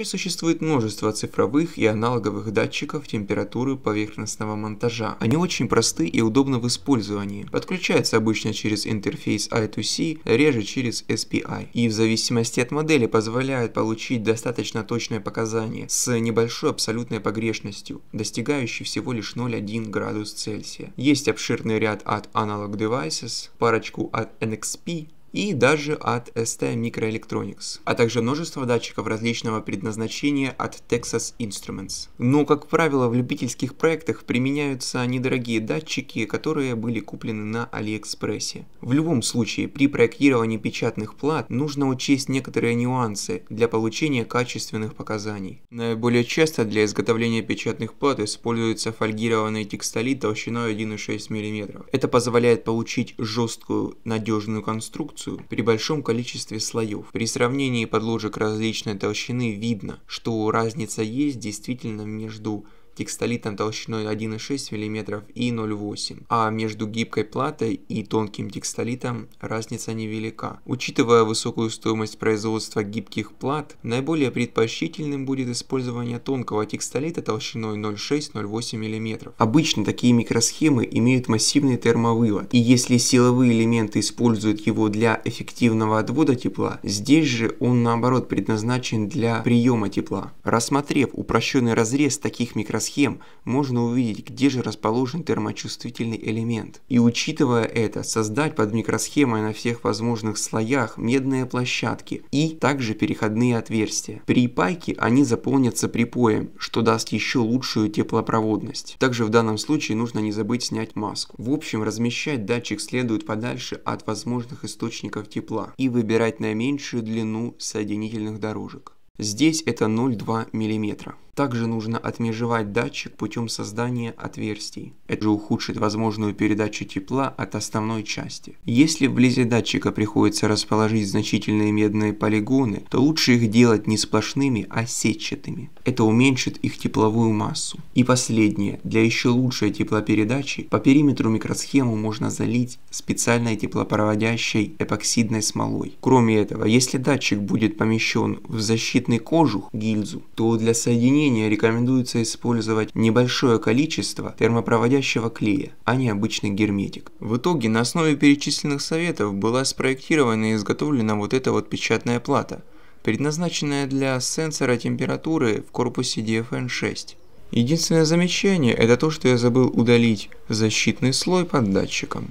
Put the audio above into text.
Теперь существует множество цифровых и аналоговых датчиков температуры поверхностного монтажа. Они очень просты и удобны в использовании. Подключаются обычно через интерфейс I2C, реже через SPI. И в зависимости от модели позволяют получить достаточно точные показания с небольшой абсолютной погрешностью, достигающей всего лишь 0,1 градус Цельсия. Есть обширный ряд от Analog Devices, парочку от NXP, и даже от ST Microelectronics, а также множество датчиков различного предназначения от Texas Instruments. Но, как правило, в любительских проектах применяются недорогие датчики, которые были куплены на Алиэкспрессе. В любом случае, при проектировании печатных плат нужно учесть некоторые нюансы для получения качественных показаний. Наиболее часто для изготовления печатных плат используется фольгированный текстолит толщиной 1,6 мм. Это позволяет получить жесткую, надежную конструкцию, конструкцию при большом количестве слоев. При сравнении подложек различной толщины видно, что разница есть действительно между текстолитом толщиной 1,6 мм и 0,8, а между гибкой платой и тонким текстолитом разница невелика. Учитывая высокую стоимость производства гибких плат, наиболее предпочтительным будет использование тонкого текстолита толщиной 0,6-0,8 мм. Обычно такие микросхемы имеют массивный термовывод, и если силовые элементы используют его для эффективного отвода тепла, здесь же он наоборот предназначен для приема тепла. Рассмотрев упрощенный разрез таких микросхем, микросхем можно увидеть, где же расположен термочувствительный элемент. И учитывая это, создать под микросхемой на всех возможных слоях медные площадки и также переходные отверстия. При пайке они заполнятся припоем, что даст еще лучшую теплопроводность. Также в данном случае нужно не забыть снять маску. В общем, размещать датчик следует подальше от возможных источников тепла и выбирать наименьшую длину соединительных дорожек. Здесь это 0,2 мм. Также нужно отмежевать датчик путем создания отверстий. Это же ухудшит возможную передачу тепла от основной части. Если вблизи датчика приходится расположить значительные медные полигоны, то лучше их делать не сплошными, а сетчатыми. Это уменьшит их тепловую массу. И последнее, для еще лучшей теплопередачи по периметру микросхему можно залить специальной теплопроводящей эпоксидной смолой. Кроме этого, если датчик будет помещен в защитный кожух, гильзу, то для соединения применения рекомендуется использовать небольшое количество термопроводящего клея, а не обычный герметик. В итоге на основе перечисленных советов была спроектирована и изготовлена вот эта вот печатная плата, предназначенная для сенсора температуры в корпусе DFN6. Единственное замечание – это то, что я забыл удалить защитный слой под датчиком.